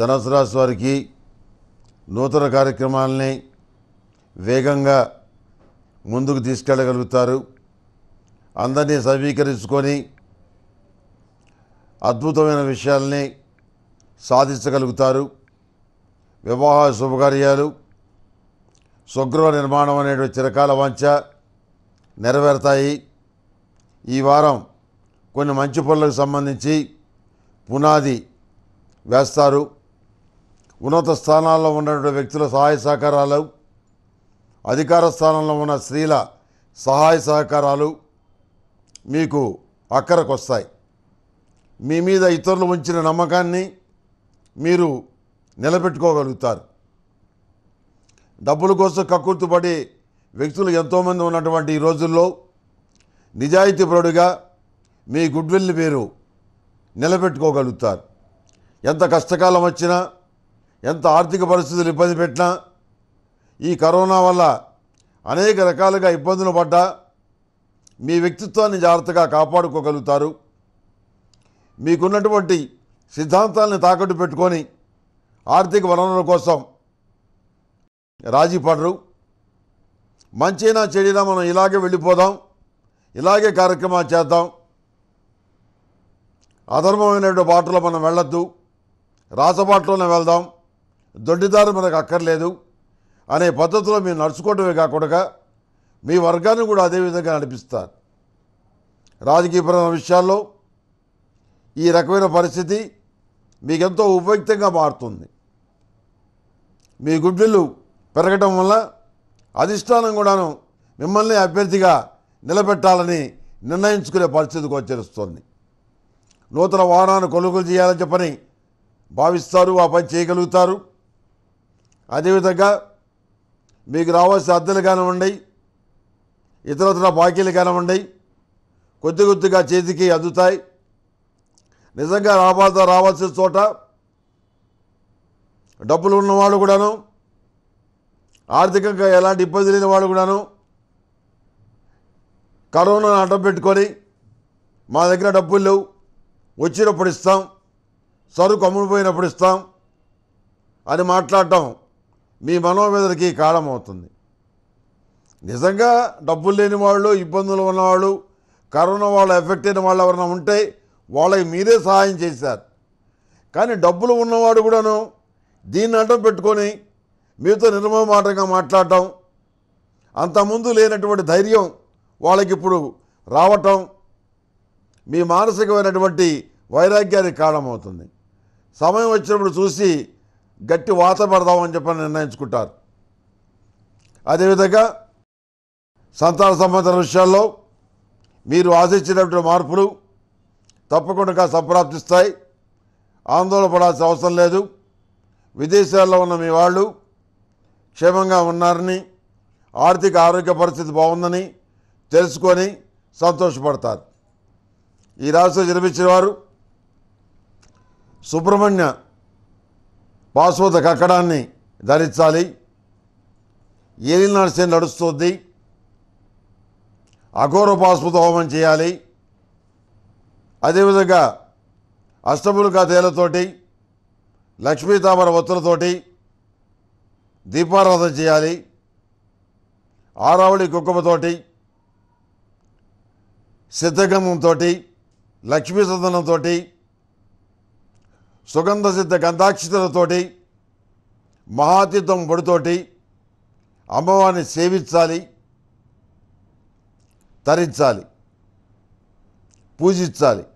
ధనసు రాశి వారికి నూతన కార్యక్రమాలని వేగంగా ముందుకు తీసుకెళ్ళగలుగుతారు అందరినీ సమీకరించుకొని అద్భుతమైన విషయాల్ని సాధించగలుగుతారు వివాహ శుభకార్యాలు స్వగృహ నిర్మాణం అనేటువంటి చిరకాల వంచ నెరవేరుతాయి ఈ వారం కొన్ని మంచి పనులకు సంబంధించి పునాది వేస్తారు ఉన్నత స్థానాల్లో ఉన్నటువంటి వ్యక్తుల సహాయ సహకారాలు అధికార స్థానంలో ఉన్న స్త్రీల సహాయ సహకారాలు మీకు అక్కరకు వస్తాయి మీ మీద ఇతరులు ఉంచిన నమ్మకాన్ని మీరు నిలబెట్టుకోగలుగుతారు డబ్బుల కోసం కక్కుర్తుపడి వ్యక్తులు ఎంతోమంది ఉన్నటువంటి ఈ రోజుల్లో పరుడుగా మీ గుడ్విల్ని మీరు నిలబెట్టుకోగలుగుతారు ఎంత కష్టకాలం వచ్చినా ఎంత ఆర్థిక పరిస్థితులు ఇబ్బంది పెట్టినా ఈ కరోనా వల్ల అనేక రకాలుగా ఇబ్బందులు పడ్డా మీ వ్యక్తిత్వాన్ని జాగ్రత్తగా కాపాడుకోగలుగుతారు మీకున్నటువంటి సిద్ధాంతాలను తాకట్టు పెట్టుకొని ఆర్థిక వనరుల కోసం రాజీ పడరు మంచైనా చెడినా మనం ఇలాగే వెళ్ళిపోదాం ఇలాగే కార్యక్రమాలు చేద్దాం అధర్మమైనటువంటి బాటలో మనం వెళ్ళొద్దు రాసబాటలోనే వెళ్దాం దొడ్డిదారు మనకు అక్కర్లేదు అనే పద్ధతిలో మేము నడుచుకోవడమే కాకుండా మీ వర్గాన్ని కూడా అదేవిధంగా నడిపిస్తారు రాజకీయపరమైన విషయాల్లో ఈ రకమైన పరిస్థితి మీకెంతో ఉపయుక్తంగా మారుతుంది మీ గుడ్లు పెరగటం వల్ల అధిష్టానం కూడాను మిమ్మల్ని అభ్యర్థిగా నిలబెట్టాలని నిర్ణయించుకునే పరిస్థితికి వచ్చేస్తుంది నూతన వాహనాన్ని కొనుగోలు చేయాలని చెప్పని భావిస్తారు ఆ పని చేయగలుగుతారు అదేవిధంగా మీకు రావాల్సిన అద్దెలు కానివ్వండి ఇతరత్ర బాకీలు కానివ్వండి కొద్ది కొద్దిగా చేతికి అందుతాయి నిజంగా రావాల్సిన రావాల్సిన చోట డబ్బులు ఉన్నవాళ్ళు కూడాను ఆర్థికంగా ఎలాంటి ఇబ్బంది లేని వాళ్ళు కూడాను కరోనా అడ్డం పెట్టుకొని మా దగ్గర డబ్బులు లేవు వచ్చినప్పుడు ఇస్తాం సరుకు అమ్ముడిపోయినప్పుడు ఇస్తాం అని మాట్లాడటం మీ మనోవేదనకి కారణమవుతుంది నిజంగా డబ్బులు లేని వాళ్ళు ఇబ్బందులు ఉన్నవాళ్ళు కరోనా వాళ్ళు ఎఫెక్ట్ అయిన వాళ్ళు ఎవరైనా ఉంటే వాళ్ళకి మీరే సహాయం చేశారు కానీ డబ్బులు ఉన్నవాడు కూడాను దీన్ని అడ్డం పెట్టుకొని మీతో నిర్మమాటంగా మాట్లాడటం అంతకుముందు లేనటువంటి ధైర్యం వాళ్ళకి ఇప్పుడు రావటం మీ మానసికమైనటువంటి వైరాగ్యానికి కారణమవుతుంది సమయం వచ్చినప్పుడు చూసి గట్టి వాత పడదామని చెప్పని నిర్ణయించుకుంటారు అదేవిధంగా సంతాన సంబంధ విషయాల్లో మీరు ఆశించినటువంటి మార్పులు తప్పకుండా సంప్రాప్తిస్తాయి ఆందోళన పడాల్సిన అవసరం లేదు విదేశాల్లో ఉన్న మీ వాళ్ళు క్షేమంగా ఉన్నారని ఆర్థిక ఆరోగ్య పరిస్థితి బాగుందని తెలుసుకొని సంతోషపడతారు ఈ రాశిలో జన్మించిన వారు సుబ్రహ్మణ్య పాశ్వత కక్కడాన్ని ధరించాలి ఏలి సేన నడుస్తుంది అఘోర పాశ్వత హోమం చేయాలి అదేవిధంగా అష్టములుగా తేలతోటి లక్ష్మీ ఒత్తులతోటి దీపారాధన చేయాలి ఆరావళి కుంకుమతోటి సిద్ధగంధంతో లక్ష్మీ సదనంతో సుగంధ సిద్ధ గంధాక్షితులతోటి మహాతీర్థం ఒడితోటి అమ్మవారిని సేవించాలి తరించాలి పూజించాలి